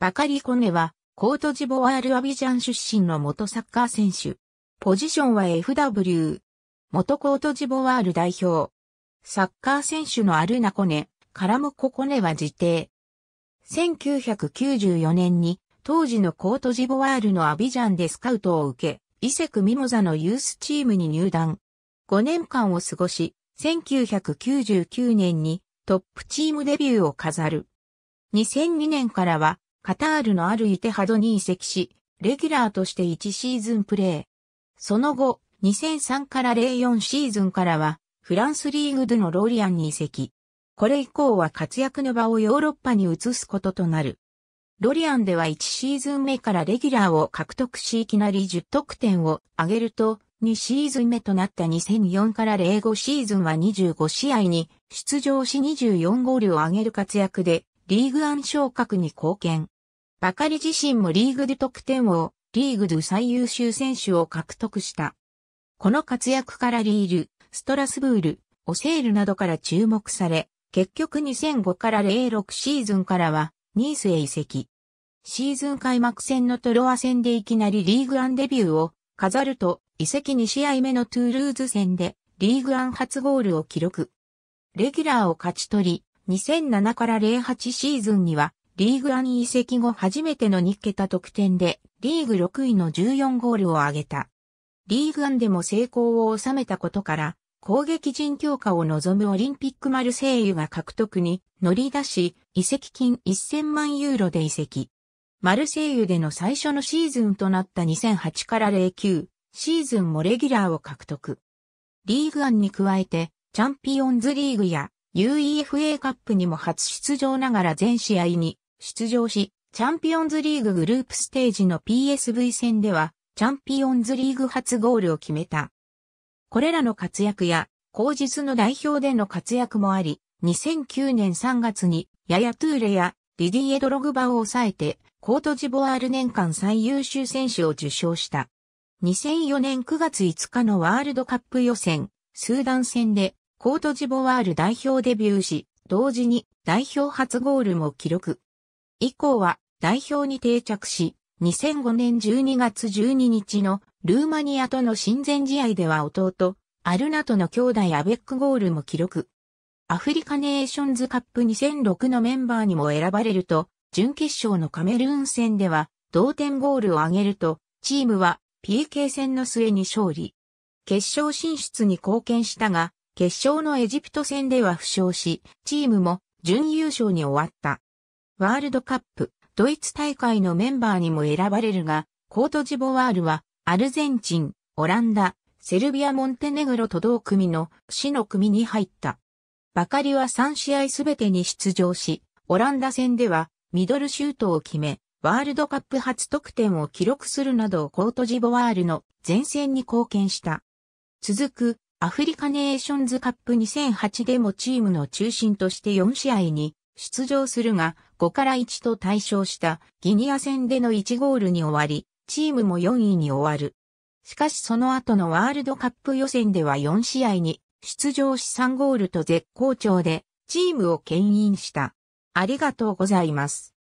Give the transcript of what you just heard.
バカリコネは、コートジボワール・アビジャン出身の元サッカー選手。ポジションは FW。元コートジボワール代表。サッカー選手のアルナコネ、カラムココネは自定。1994年に、当時のコートジボワールのアビジャンでスカウトを受け、イセクミモザのユースチームに入団。5年間を過ごし、1999年にトップチームデビューを飾る。2002年からはカタールのあるイテハドに移籍し、レギュラーとして1シーズンプレー。その後、2003から04シーズンからは、フランスリーグでのローリアンに移籍。これ以降は活躍の場をヨーロッパに移すこととなる。ロリアンでは1シーズン目からレギュラーを獲得しいきなり10得点を挙げると、2シーズン目となった2004から05シーズンは25試合に出場し24ゴールを挙げる活躍でリーグン昇格に貢献。バカリ自身もリーグで得点王、リーグで最優秀選手を獲得した。この活躍からリール、ストラスブール、オセールなどから注目され、結局2005から06シーズンからは、ニースへ移籍。シーズン開幕戦のトロア戦でいきなりリーグアンデビューを飾ると、移籍2試合目のトゥールーズ戦で、リーグアン初ゴールを記録。レギュラーを勝ち取り、2007から08シーズンには、リーグアに移籍後初めての2桁得点で、リーグ6位の14ゴールを挙げた。リーグアンでも成功を収めたことから、攻撃陣強化を望むオリンピックマルセイユが獲得に乗り出し、移籍金1000万ユーロで移籍。マルセイユでの最初のシーズンとなった2008から09シーズンもレギュラーを獲得。リーグアンに加えて、チャンピオンズリーグや UEFA カップにも初出場ながら全試合に出場し、チャンピオンズリーググループステージの PSV 戦では、チャンピオンズリーグ初ゴールを決めた。これらの活躍や、後日の代表での活躍もあり、2009年3月に、ヤヤトゥーレやリディエ・ドログバを抑えて、コートジボワール年間最優秀選手を受賞した。2004年9月5日のワールドカップ予選、スーダン戦でコートジボワール代表デビューし、同時に代表初ゴールも記録。以降は代表に定着し、2005年12月12日のルーマニアとの親善試合では弟、アルナとの兄弟アベックゴールも記録。アフリカネーションズカップ2006のメンバーにも選ばれると、準決勝のカメルーン戦では同点ゴールを挙げると、チームは PK 戦の末に勝利。決勝進出に貢献したが、決勝のエジプト戦では負傷し、チームも準優勝に終わった。ワールドカップ、ドイツ大会のメンバーにも選ばれるが、コートジボワールは、アルゼンチン、オランダ、セルビア・モンテネグロと同組の死の組に入った。バカリは3試合すべてに出場し、オランダ戦ではミドルシュートを決め、ワールドカップ初得点を記録するなどコートジボワールの前線に貢献した。続くアフリカネーションズカップ2008でもチームの中心として4試合に出場するが5から1と対象したギニア戦での1ゴールに終わり、チームも4位に終わる。しかしその後のワールドカップ予選では4試合に出場し3ゴールと絶好調でチームを牽引した。ありがとうございます。